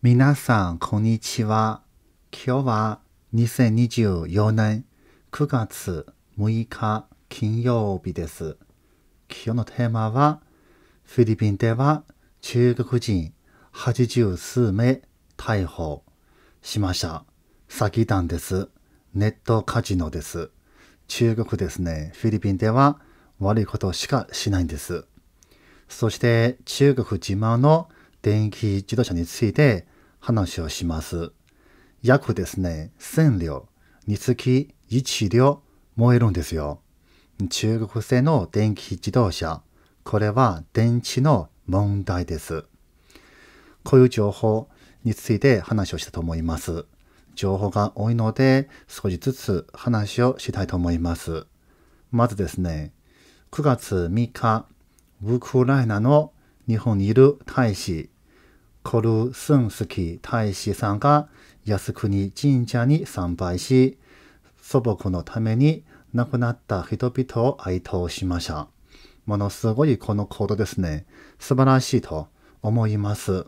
皆さん、こんにちは。今日は2024年9月6日金曜日です。今日のテーマは、フィリピンでは中国人80数名逮捕しました。詐欺団です。ネットカジノです。中国ですね、フィリピンでは悪いことしかしないんです。そして中国自慢の電気自動車について話をします。約ですね、1000両につき1両燃えるんですよ。中国製の電気自動車。これは電池の問題です。こういう情報について話をしたと思います。情報が多いので少しずつ話をしたいと思います。まずですね、9月3日、ウクライナの日本にいる大使、コルスンスキー大使さんが靖国神社に参拝し、祖母のために亡くなった人々を哀悼しました。ものすごいこの行動ですね。素晴らしいと思います。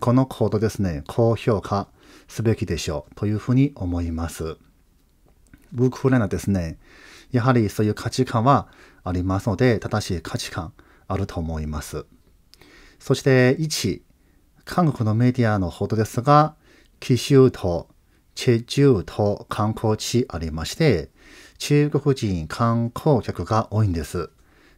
この行動ですね、高評価すべきでしょうというふうに思います。ウクライナですね、やはりそういう価値観はありますので、正しい価値観あると思います。そして1、韓国のメディアの報道ですが、紀州とチェジュと観光地ありまして、中国人観光客が多いんです。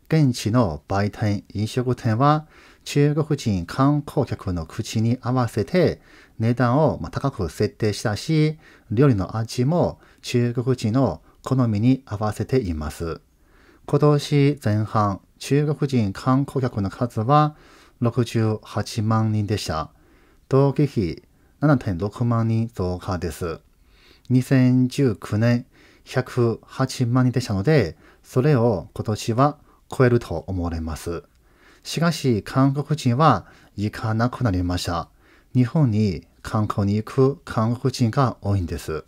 現地の売店、飲食店は中国人観光客の口に合わせて値段を高く設定したし、料理の味も中国人の好みに合わせています。今年前半、中国人観光客の数は68万人でした。同期比7.6万人増加です。2019年108万人でしたので、それを今年は超えると思われます。しかし、韓国人は行かなくなりました。日本に観光に行く韓国人が多いんです。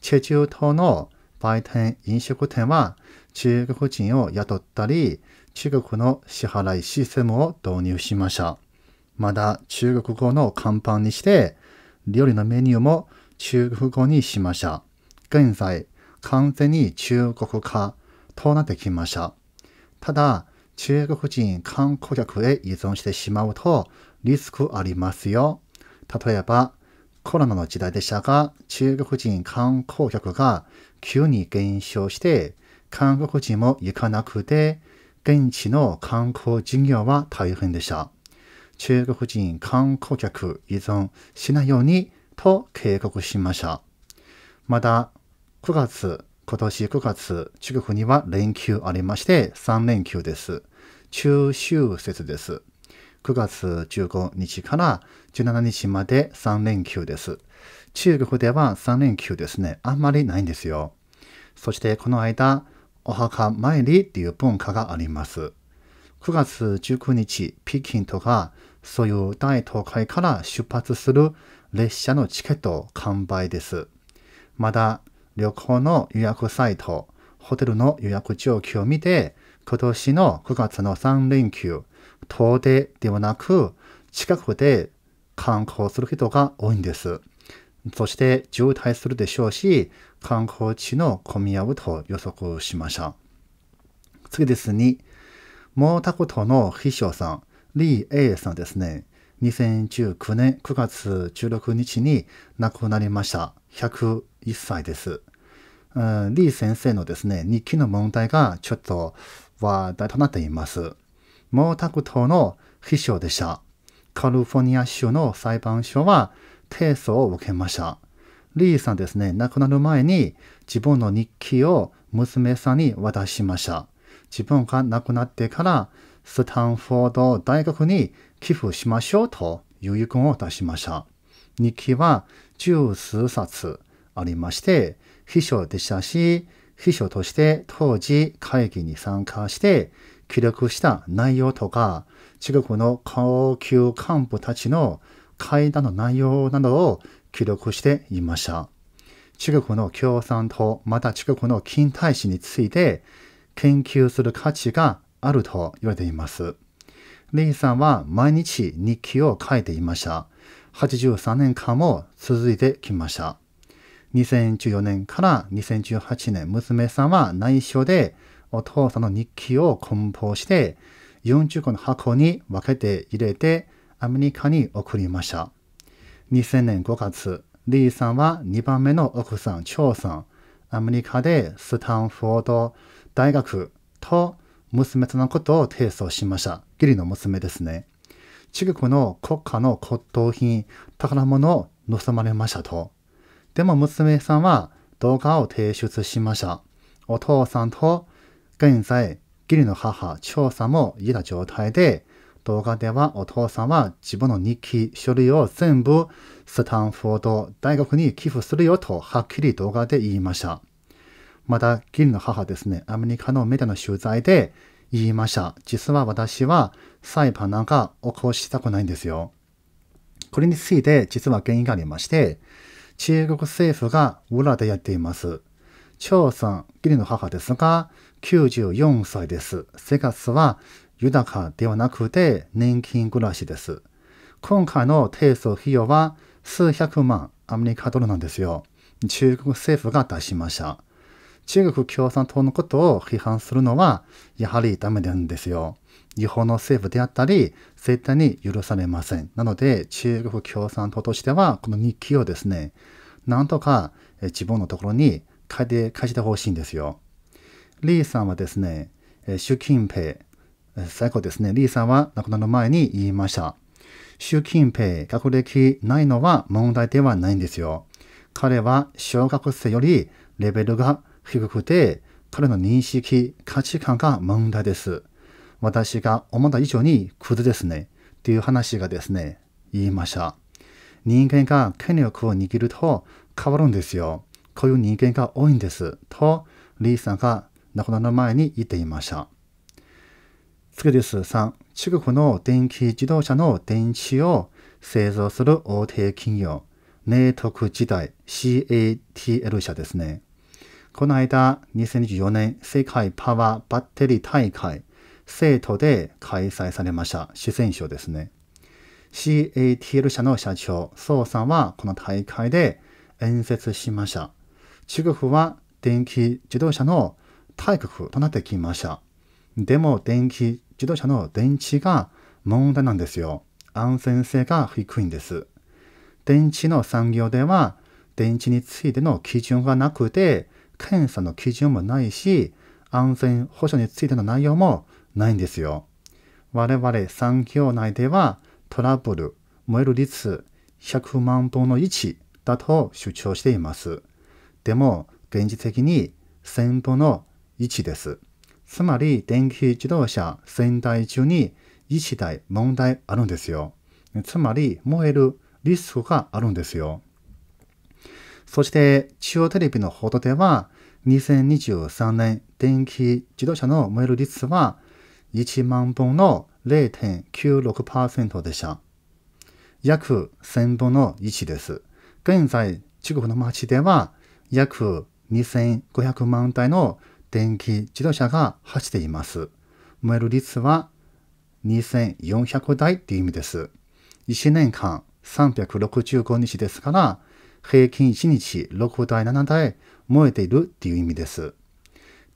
チェジュ島の売店、飲食店は中国人を雇ったり、中国の支払いシステムを導入しました。まだ中国語の看板にして、料理のメニューも中国語にしました。現在、完全に中国化となってきました。ただ、中国人観光客へ依存してしまうとリスクありますよ。例えば、コロナの時代でしたが、中国人観光客が急に減少して、韓国人も行かなくて、現地の観光事業は大変でした。中国人観光客依存しないようにと警告しました。また、9月、今年9月、中国には連休ありまして3連休です。中秋節です。9月15日から17日まで3連休です。中国では3連休ですね。あんまりないんですよ。そしてこの間、お墓参りっていう文化があります。9月19日、北京とか、そういう大都会から出発する列車のチケット完売です。まだ旅行の予約サイト、ホテルの予約状況を見て、今年の9月の3連休、遠出ではなく、近くで観光する人が多いんです。そして渋滞するでしょうし、観光地の混み合うと予測しました。次ですね。毛沢東の秘書さん、李英さんですね。2019年9月16日に亡くなりました。101歳です。うん、李先生のですね、日記の問題がちょっと話題となっています。毛沢東の秘書でした。カリフォルニア州の裁判所は提訴を受けました。リーさんですね、亡くなる前に自分の日記を娘さんに渡しました。自分が亡くなってからスタンフォード大学に寄付しましょうという遺言を出しました。日記は十数冊ありまして、秘書でしたし、秘書として当時会議に参加して記録した内容とか、中国の高級幹部たちの会談の内容などを記録していました。中国の共産党、また中国の近代史について研究する価値があると言われています。リーさんは毎日日記を書いていました。83年間も続いてきました。2014年から2018年、娘さんは内緒でお父さんの日記を梱包して40個の箱に分けて入れてアメリカに送りました。2000年5月、リーさんは2番目の奥さん、チョウさん、アメリカでスタンフォード大学と娘とのことを提訴しました。義理の娘ですね。中国の国家の骨董品、宝物を盗まれましたと。でも娘さんは動画を提出しました。お父さんと現在、義理の母、長さんもいた状態で、動画ではお父さんは自分の日記、書類を全部スタンフォード大学に寄付するよとはっきり動画で言いました。また、ギリの母ですね、アメリカのメディアの取材で言いました。実は私は裁判なんか起こしたくないんですよ。これについて実は原因がありまして、中国政府が裏でやっています。長さん、ギリの母ですが、94歳です。生活は豊かではなくて年金暮らしです。今回の提訴費用は数百万アメリカドルなんですよ。中国政府が出しました。中国共産党のことを批判するのはやはりダメなんですよ。日本の政府であったり、絶対に許されません。なので、中国共産党としては、この日記をですね、なんとか自分のところに書いて、返してほしいんですよ。リーさんはですね、習近平最後ですね、リーさんは亡くなる前に言いました。習近平、学歴ないのは問題ではないんですよ。彼は小学生よりレベルが低くて、彼の認識、価値観が問題です。私が思った以上にクズですね。という話がですね、言いました。人間が権力を握ると変わるんですよ。こういう人間が多いんです。と、リーさんが亡くなる前に言っていました。次です。3、中国の電気自動車の電池を製造する大手企業、ネ徳時代 CATL 社ですね。この間、2024年世界パワーバッテリー大会、生徒で開催されました。四川省ですね。CATL 社の社長、宋さんはこの大会で演説しました。中国は電気自動車の大国となってきました。でも電気自動車の電池が問題なんですよ。安全性が低いんです。電池の産業では、電池についての基準がなくて、検査の基準もないし、安全保障についての内容もないんですよ。我々産業内では、トラブル、燃える率100万分の1だと主張しています。でも、現実的に1000分の1です。つまり電気自動車仙台中に1台問題あるんですよ。つまり燃えるリスクがあるんですよ。そして中央テレビの報道では2023年電気自動車の燃える率は1万本の0.96%でした。約1000分の1です。現在中国の街では約2500万台の電気自動車が走っています。燃える率は2400台っていう意味です。1年間365日ですから、平均1日6台7台燃えているっていう意味です。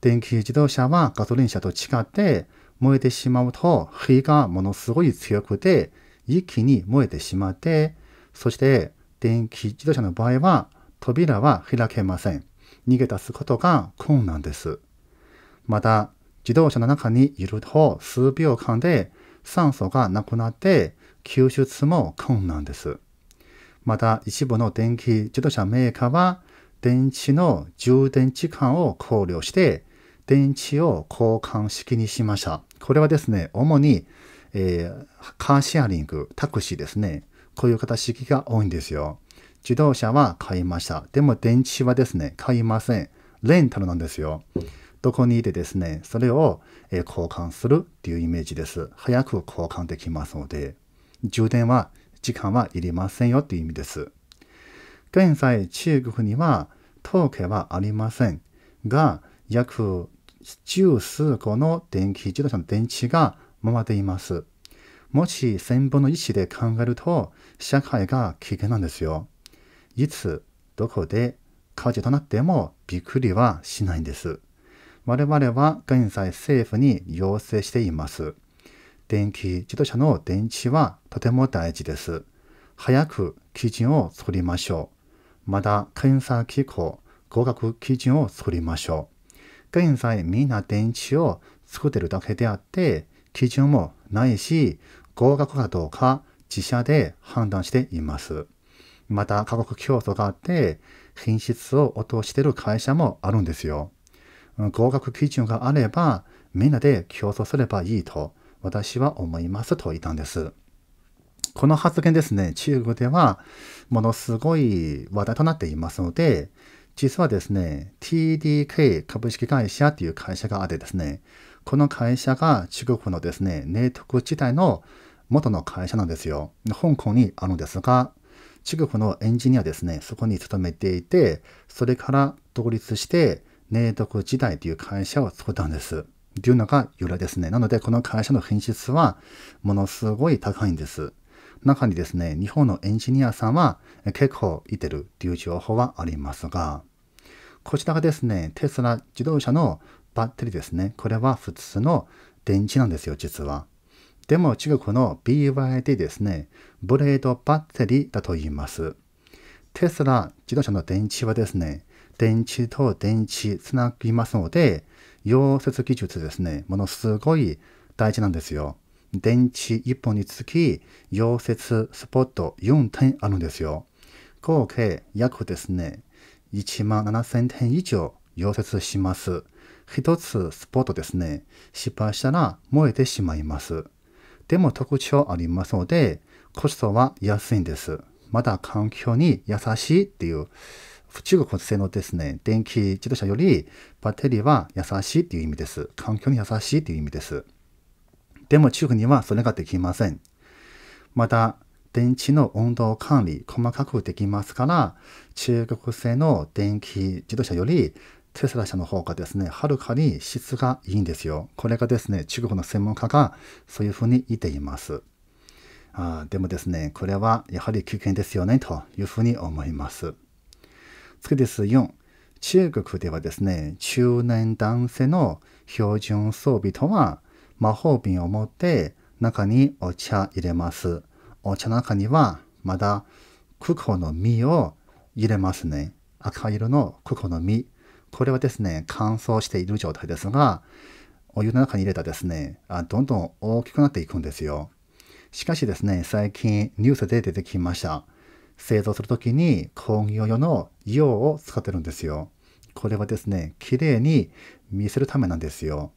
電気自動車はガソリン車と違って燃えてしまうと火がものすごい強くて一気に燃えてしまって、そして電気自動車の場合は扉は開けません。逃げ出すことが困難です。また、自動車の中にいると数秒間で酸素がなくなって救出も困難です。また、一部の電気自動車メーカーは、電池の充電時間を考慮して、電池を交換式にしました。これはですね、主に、えー、カーシェアリング、タクシーですね。こういう形式が多いんですよ。自動車は買いました。でも電池はですね、買いません。レンタルなんですよ。どこにいてですね、それを、交換するっていうイメージです。早く交換できますので、充電は時間はいりませんよっていう意味です。現在、中国には統計はありませんが、約十数個の電気自動車の電池が回っています。もし1000分の1で考えると、社会が危険なんですよ。いつ、どこで火事となってもびっくりはしないんです。我々は現在政府に要請しています。電気自動車の電池はとても大事です。早く基準を作りましょう。また検査機構、合格基準を作りましょう。現在みんな電池を作ってるだけであって、基準もないし、合格かどうか自社で判断しています。また価格競争があって、品質を落としてる会社もあるんですよ。合格基準があれば、みんなで競争すればいいと、私は思いますと言ったんです。この発言ですね、中国ではものすごい話題となっていますので、実はですね、TDK 株式会社という会社があってですね、この会社が中国のですね、ト徳時代の元の会社なんですよ。香港にあるんですが、中国のエンジニアですね、そこに勤めていて、それから独立して、明徳時代という会社を作ったんです。というのが由来ですね。なので、この会社の品質はものすごい高いんです。中にですね、日本のエンジニアさんは結構いてるという情報はありますが、こちらがですね、テスラ自動車のバッテリーですね。これは普通の電池なんですよ、実は。でも中国の BYD ですね、ブレードバッテリーだと言います。テスラ自動車の電池はですね、電池と電池つなぎますので、溶接技術ですね、ものすごい大事なんですよ。電池1本につき、溶接スポット4点あるんですよ。合計約ですね、1万7000点以上溶接します。一つスポットですね、失敗したら燃えてしまいます。でも特徴ありますので、コストは安いんです。まだ環境に優しいっていう中国製のですね、電気自動車よりバッテリーは優しいという意味です。環境に優しいという意味です。でも中国にはそれができません。また、電池の温度管理、細かくできますから、中国製の電気自動車よりテスラ社の方がですね、はるかに質がいいんですよ。これがですね、中国の専門家がそういうふうに言っています。あでもですね、これはやはり危険ですよね、というふうに思います。次です。4。中国ではですね、中年男性の標準装備とは、魔法瓶を持って中にお茶入れます。お茶の中にはまだクコの実を入れますね。赤色のクコの実。これはですね、乾燥している状態ですが、お湯の中に入れたですね、あどんどん大きくなっていくんですよ。しかしですね、最近ニュースで出てきました。製造するときに工業用の用を使ってるんですよ。これはですね、綺麗に見せるためなんですよ。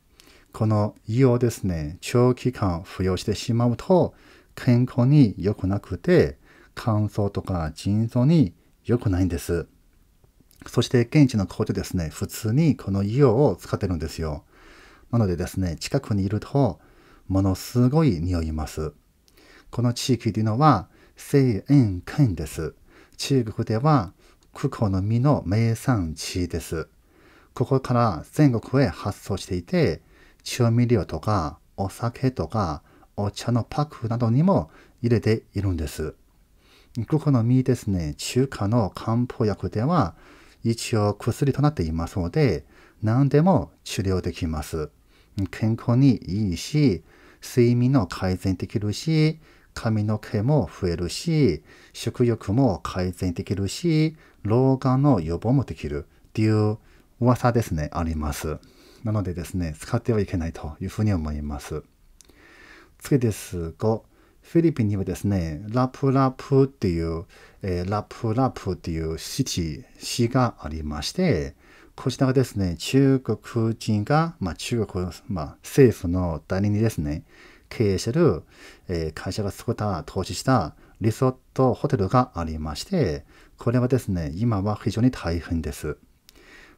この胃をですね、長期間服用してしまうと、健康に良くなくて、乾燥とか腎臓に良くないんです。そして現地の工場ですね、普通にこの硫黄を使ってるんですよ。なのでですね、近くにいると、ものすごい匂います。この地域というのは、西苑県です。中国ではクコの実の名産地です。ここから全国へ発送していて、調味料とかお酒とかお茶のパックなどにも入れているんです。クコの実ですね、中華の漢方薬では一応薬となっていますので、何でも治療できます。健康にいいし、睡眠の改善できるし、髪の毛も増えるし、食欲も改善できるし、老眼の予防もできるっていう噂ですね、あります。なのでですね、使ってはいけないというふうに思います。次です。5、フィリピンにはですね、ラプラプっていう、えー、ラプラプっていう市ィ、市がありまして、こちらがですね、中国人が、まあ、中国、まあ、政府の代理人ですね、経営してる、え会社が作った、投資したリゾートホテルがありまして、これはですね、今は非常に大変です。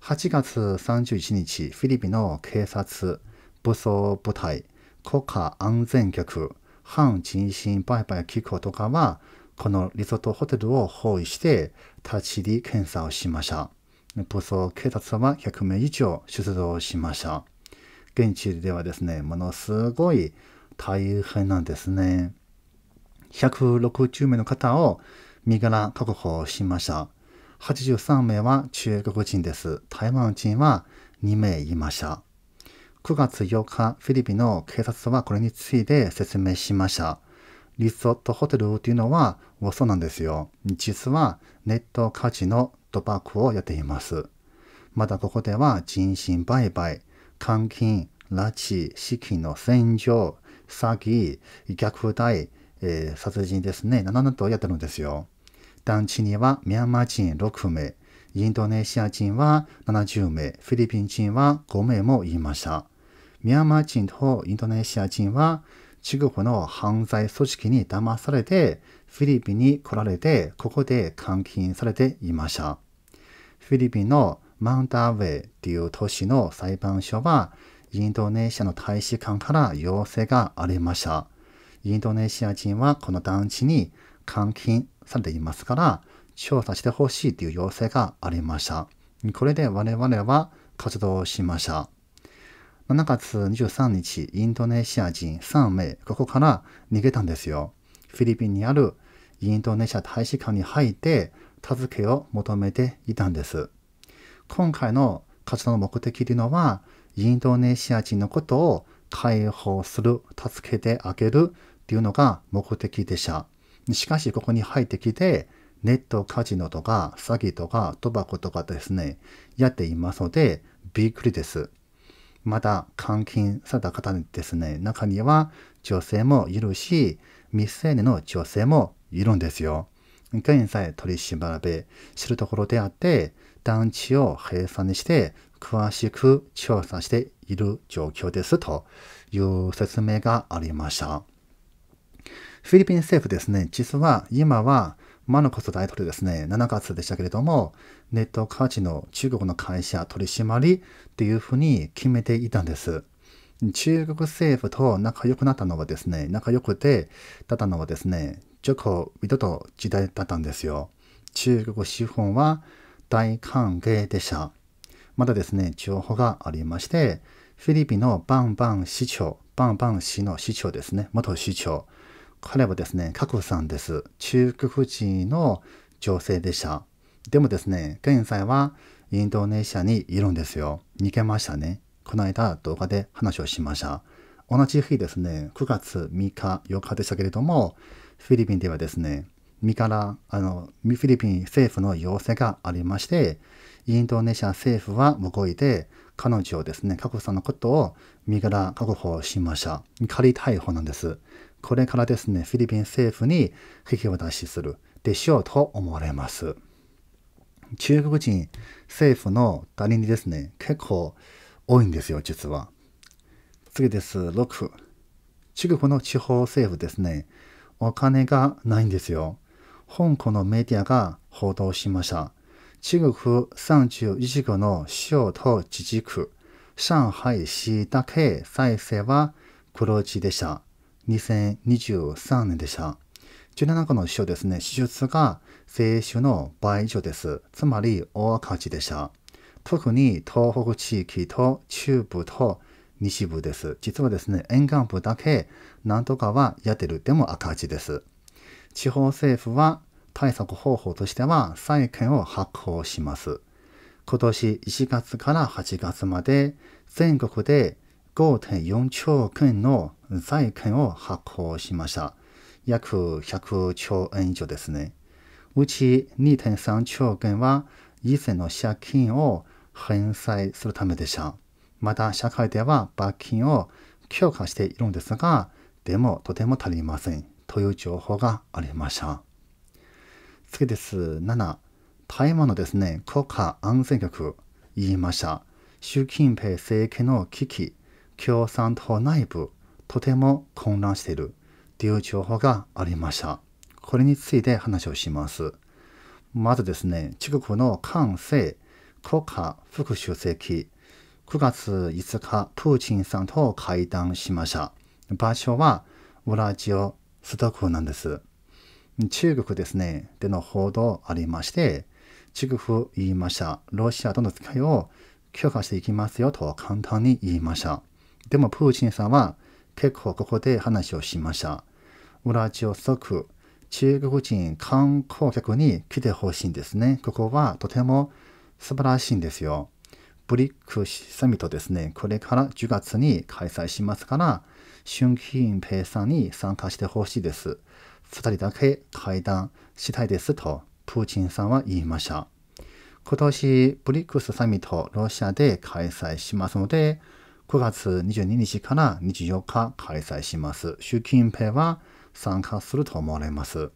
8月31日、フィリピンの警察、武装部隊、国家安全局、反人身売買機構とかは、このリゾートホテルを包囲して立ち入り検査をしました。武装警察は100名以上出動しました。現地ではですね、ものすごい大変なんですね。160名の方を身柄確保しました。83名は中国人です。台湾人は2名いました。9月8日、フィリピンの警察はこれについて説明しました。リゾートホテルというのは嘘なんですよ。実はネットカジノ賭博をやっています。まだここでは人身売買、監禁、拉致、資金の洗浄、詐欺、虐待、えー、殺人ですね、7とやってるんですよ。団地にはミャンマー人6名、インドネシア人は70名、フィリピン人は5名もいました。ミャンマー人とインドネシア人は中国の犯罪組織に騙されてフィリピンに来られてここで監禁されていました。フィリピンのマウンターウェイという都市の裁判所はインドネシアの大使館から要請がありました。インドネシア人はこの団地に監禁されていますから、調査してほしいという要請がありました。これで我々は活動しました。7月23日、インドネシア人3名、ここから逃げたんですよ。フィリピンにあるインドネシア大使館に入って、助けを求めていたんです。今回の活動の目的というのは、インドネシア人のことを解放する、助けてあげるっていうのが目的でした。しかし、ここに入ってきて、ネットカジノとか詐欺とか賭博とかですね、やっていますので、びっくりです。まだ監禁された方ですね、中には女性もいるし、未成年の女性もいるんですよ。現在取り締まら知るところであって、団地を閉鎖にして詳しく調査している状況ですという説明がありました。フィリピン政府ですね、実は今はマルコス大統領ですね、7月でしたけれども、ネットカジノ中国の会社取締りっていうふうに決めていたんです。中国政府と仲良くなったのはですね、仲良くて、だったのはですね、ジョコ・ビドト時代だったんですよ。中国資本は大歓迎でした。まだですね、情報がありまして、フィリピンのバンバン市長、バンバン市の市長ですね、元市長。彼はですね、カクさんです。中国人の女性でした。でもですね、現在はインドネシアにいるんですよ。逃げましたね。この間動画で話をしました。同じ日ですね、9月3日、4日でしたけれども、フィリピンではですね、身から、あの、フィリピン政府の要請がありまして、インドネシア政府は動いて、彼女をですね、過去さんのことを身柄確保しました。仮逮捕なんです。これからですね、フィリピン政府に引き渡しするでしょうと思われます。中国人政府の代理にですね、結構多いんですよ、実は。次です、6。中国の地方政府ですね、お金がないんですよ。香港のメディアが報道しました。中国31個の省と自治区、上海市だけ再生は黒字でした。2023年でした。17個の市場ですね、支出が税収の倍以上です。つまり大赤字でした。特に東北地域と中部と西部です。実はですね、沿岸部だけなんとかはやってるでも赤字です。地方政府は対策方法としては債券を発行します。今年1月から8月まで全国で5.4兆円の財券を発行しました。約100兆円以上ですね。うち2.3兆円は以前の借金を返済するためでした。また社会では罰金を強化しているんですが、でもとても足りませんという情報がありました。次です。7、台湾のですね、国家安全局、言いました。習近平政権の危機、共産党内部、とても混乱しているという情報がありました。これについて話をします。まずですね、中国の韓西国家副主席、9月5日、プーチンさんと会談しました。場所はウラジオストクなんです。中国ですね、での報道ありまして、中国言いました。ロシアとの付き合いを強化していきますよと簡単に言いました。でも、プーチンさんは結構ここで話をしました。ウラジオストク、中国人観光客に来てほしいんですね。ここはとても素晴らしいんですよ。ブリックサミットですね。これから10月に開催しますから、春季平さんに参加してほしいです。二人だけ会談したいですとプーチンさんは言いました。今年ブリックスサミットロシアで開催しますので、9月22日から24日開催します。習近平は参加すると思われます。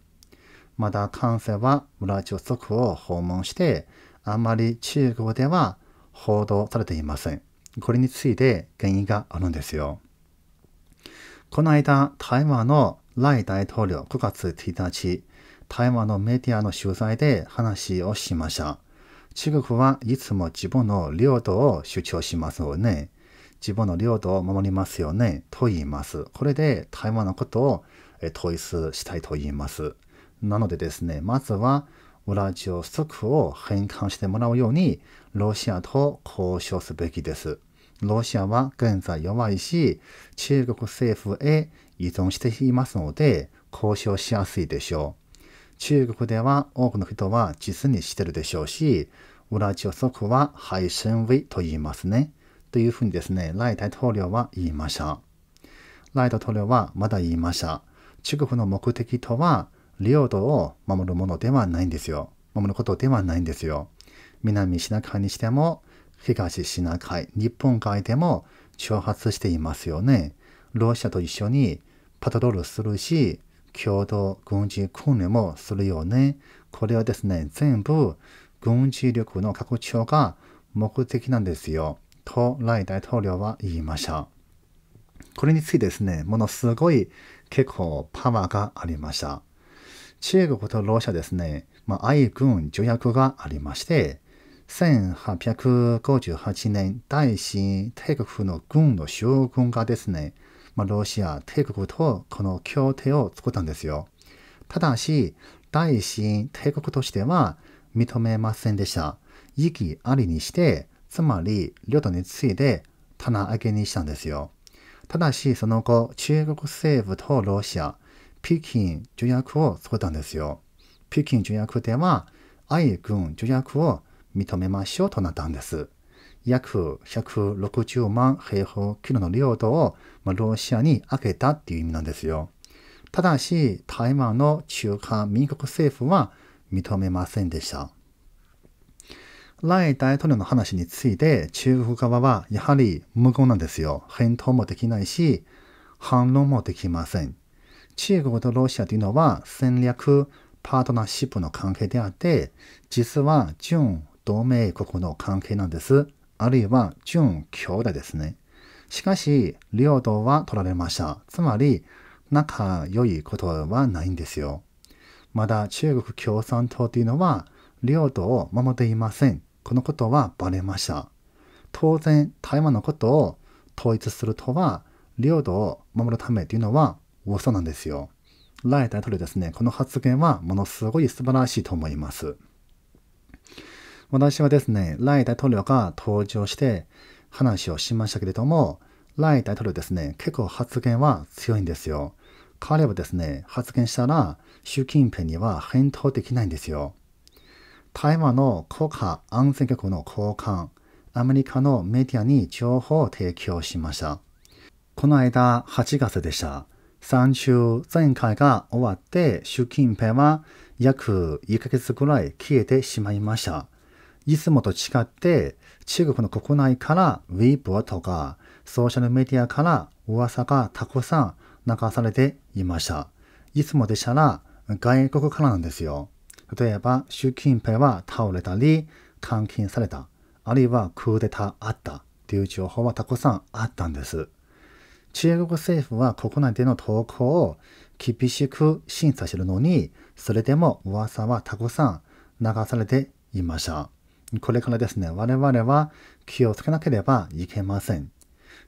まだ関西は村オ足を訪問して、あまり中国では報道されていません。これについて原因があるんですよ。この間、台湾のイ大統領9月1日、台湾のメディアの取材で話をしました。中国はいつも自分の領土を主張しますよね。自分の領土を守りますよね。と言います。これで台湾のことを統一したいと言います。なのでですね、まずはウラジオストクを返還してもらうようにロシアと交渉すべきです。ロシアは現在弱いし、中国政府へ依存していますので、交渉しやすいでしょう。中国では多くの人は実にしてるでしょうし、ウ同じ予クは配信イと言いますね。というふうにですね、ライ大統領は言いました。ライ大統領はまだ言いました。中国の目的とは、領土を守るものではないんですよ。守ることではないんですよ。南シナ海にしても、東シナ海、日本海でも挑発していますよね。ロシアと一緒にパトロールするし、共同軍事訓練もするよね。これはですね、全部軍事力の拡張が目的なんですよ。と、ライ大統領は言いました。これについてですね、ものすごい結構パワーがありました。中国とロシアですね、まあ、愛軍条約がありまして、1858年、大清帝国の軍の将軍がですね、まあ、ロシア帝国とこの協定を作ったんですよ。ただし、第一新帝国としては認めませんでした。意義ありにして、つまり領土について棚上げにしたんですよ。ただし、その後、中国政府とロシア、北京条約を作ったんですよ。北京条約では、愛軍条約を認めましょうとなったんです。約160万平方キロの領土を、まあ、ロシアに開けたっていう意味なんですよ。ただし、台湾の中華民国政府は認めませんでした。来大統領の話について中国側はやはり無言なんですよ。返答もできないし、反論もできません。中国とロシアというのは戦略パートナーシップの関係であって、実は準同盟国の関係なんです。あるいは準兄弟ですね。しかし、領土は取られました。つまり、仲良いことはないんですよ。まだ中国共産党というのは、領土を守っていません。このことはバレました。当然、台湾のことを統一するとは、領土を守るためというのは嘘なんですよ。ライ大統領ですね、この発言はものすごい素晴らしいと思います。私はですね、ライ大統領が登場して話をしましたけれども、ライ大統領ですね、結構発言は強いんですよ。彼はですね、発言したら習近平には返答できないんですよ。台湾の国家安全局の交換、アメリカのメディアに情報を提供しました。この間8月でした。三週前回が終わって習近平は約1ヶ月ぐらい消えてしまいました。いつもと違って、中国の国内からウィ b ブとか、ソーシャルメディアから噂がたくさん流されていました。いつもでしたら、外国からなんですよ。例えば、習近平は倒れたり、監禁された、あるいはクーデターあったという情報はたくさんあったんです。中国政府は国内での投稿を厳しく審査しているのに、それでも噂はたくさん流されていました。これからですね、我々は気をつけなければいけません。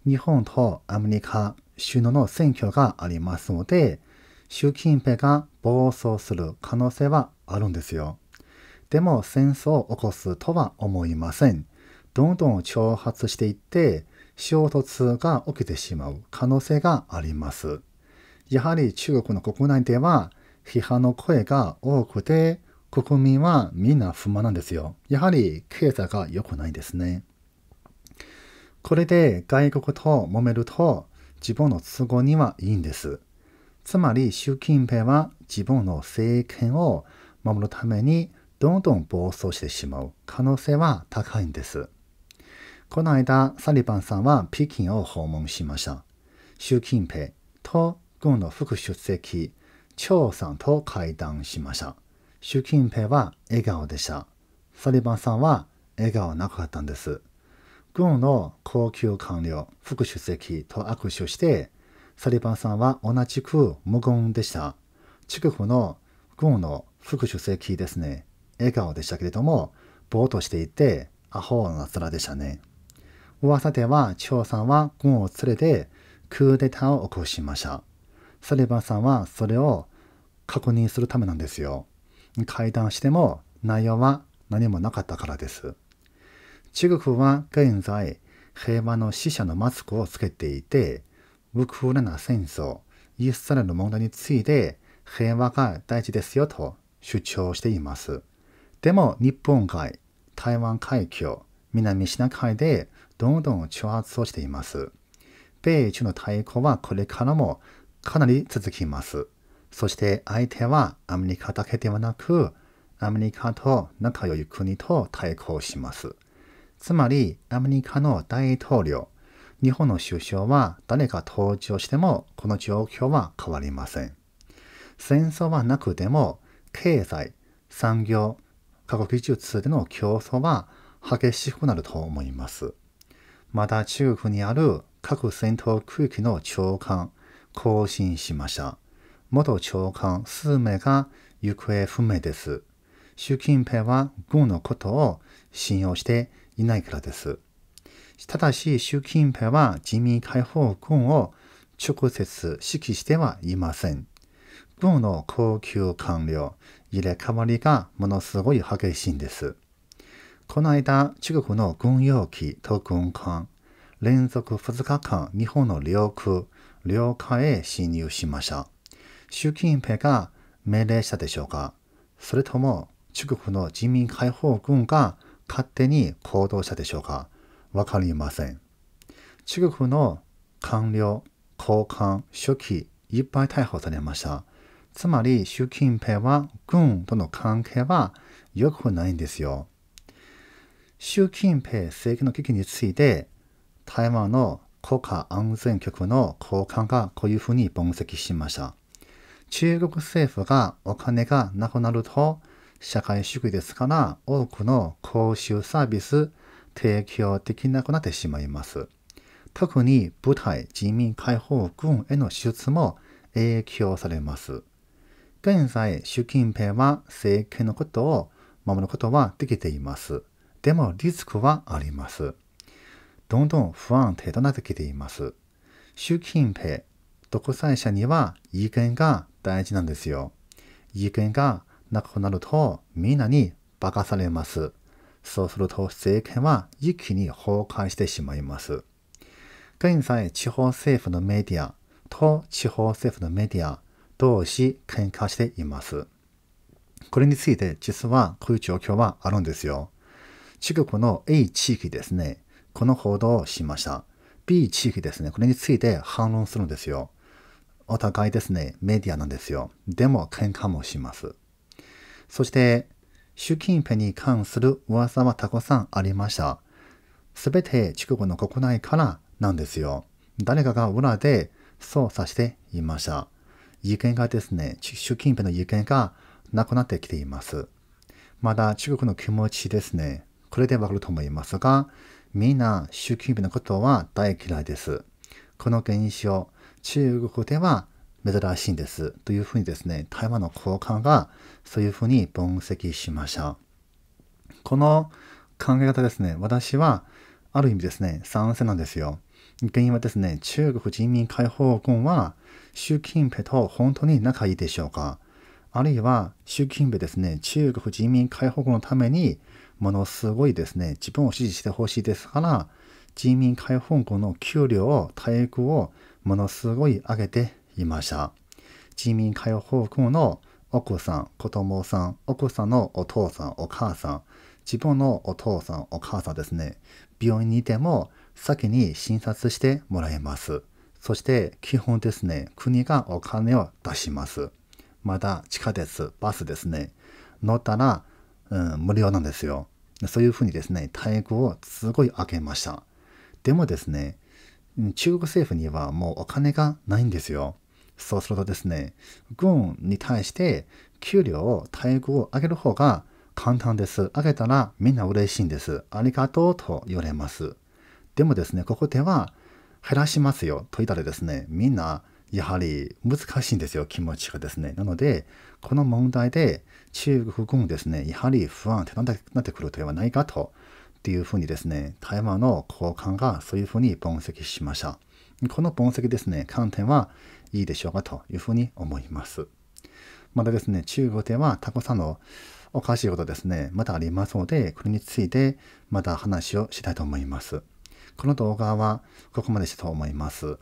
日本とアメリカ首脳の選挙がありますので、習近平が暴走する可能性はあるんですよ。でも戦争を起こすとは思いません。どんどん挑発していって、衝突が起きてしまう可能性があります。やはり中国の国内では批判の声が多くて、国民はみんな不満なんですよ。やはり経済が良くないですね。これで外国と揉めると自分の都合にはいいんです。つまり習近平は自分の政権を守るためにどんどん暴走してしまう可能性は高いんです。この間、サリバンさんは北京を訪問しました。習近平と軍の副主席、張さんと会談しました。習近平は笑顔でした。サリバンさんは笑顔なかったんです。軍の高級官僚、副主席と握手して、サリバンさんは同じく無言でした。近くの軍の副主席ですね、笑顔でしたけれども、ぼーっとしていて、アホな面でしたね。噂では、張さんは軍を連れて、クーデターを起こしました。サリバンさんはそれを確認するためなんですよ。会談しても内容は何もなかったからです。中国は現在平和の死者のマスクをつけていて、ウクライナ戦争、イスラエルの問題について平和が大事ですよと主張しています。でも日本海、台湾海峡、南シナ海でどんどん挑発をしています。米中の対抗はこれからもかなり続きます。そして相手はアメリカだけではなく、アメリカと仲良い国と対抗します。つまり、アメリカの大統領、日本の首相は誰が登場してもこの状況は変わりません。戦争はなくても、経済、産業、科学技術での競争は激しくなると思います。また中国にある各戦闘区域の長官、更新しました。元長官数名が行方不明です。習近平は軍のことを信用していないからです。ただし、習近平は人民解放軍を直接指揮してはいません。軍の高級官僚、入れ替わりがものすごい激しいんです。この間、中国の軍用機と軍艦、連続2日間日本の領空、領海へ侵入しました。習近平が命令したでしょうかそれとも中国の人民解放軍が勝手に行動したでしょうかわかりません。中国の官僚、高官、初期、いっぱい逮捕されました。つまり習近平は軍との関係は良くないんですよ。習近平政権の危機について、台湾の国家安全局の高官がこういうふうに分析しました。中国政府がお金がなくなると社会主義ですから多くの公衆サービス提供できなくなってしまいます。特に部隊人民解放軍への手術も影響されます。現在、習近平は政権のことを守ることはできています。でもリスクはあります。どんどん不安定となってきています。習近平、独裁者には意見が大事なんですよ。意見がなくなるとみんなに化かされます。そうすると政権は一気に崩壊してしまいます。現在、地方政府のメディアと地方政府のメディア同士喧嘩しています。これについて実はこういう状況はあるんですよ。中国の A 地域ですね、この報道をしました。B 地域ですね、これについて反論するんですよ。お互いですね、メディアなんですよ。でも喧嘩もします。そして、習近平に関する噂はたくさんありました。すべて中国の国内からなんですよ。誰かが裏で操作していました。意見がですね、習近平の意見がなくなってきています。まだ中国の気持ちですね。これでわかると思いますが、みんな習近平のことは大嫌いです。この現象、中国では珍しいんですというふうにですね、台湾の高官がそういうふうに分析しました。この考え方ですね、私はある意味ですね、賛成なんですよ。原因はですね、中国人民解放軍は習近平と本当に仲いいでしょうかあるいは習近平ですね、中国人民解放軍のためにものすごいですね、自分を支持してほしいですから、人民解放軍の給料を、待遇をものすごい上げていました。人民解放軍の奥さん、子供さん、奥さんのお父さん、お母さん、自分のお父さん、お母さんですね、病院にいても先に診察してもらえます。そして基本ですね、国がお金を出します。また地下鉄、バスですね、乗ったら、うん、無料なんですよ。そういうふうにですね、待遇をすごい上げました。でもですね、中国政府にはもうお金がないんですよ。そうするとですね、軍に対して給料を待遇を上げる方が簡単です。上げたらみんな嬉しいんです。ありがとうと言われます。でもですね、ここでは減らしますよと言ったらですね、みんなやはり難しいんですよ、気持ちがですね。なので、この問題で中国軍ですね、やはり不安ってなってくるとではないかとっていうふうにですね、台湾の交換がそういうふうに分析しました。この分析ですね、観点はいいでしょうかというふうに思います。またですね、中国ではたくさんのおかしいことですね、まだありますので、これについてまた話をしたいと思います。この動画はここまでしたと思います。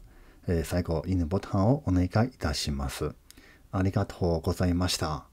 えー、最後、いいねボタンをお願いいたします。ありがとうございました。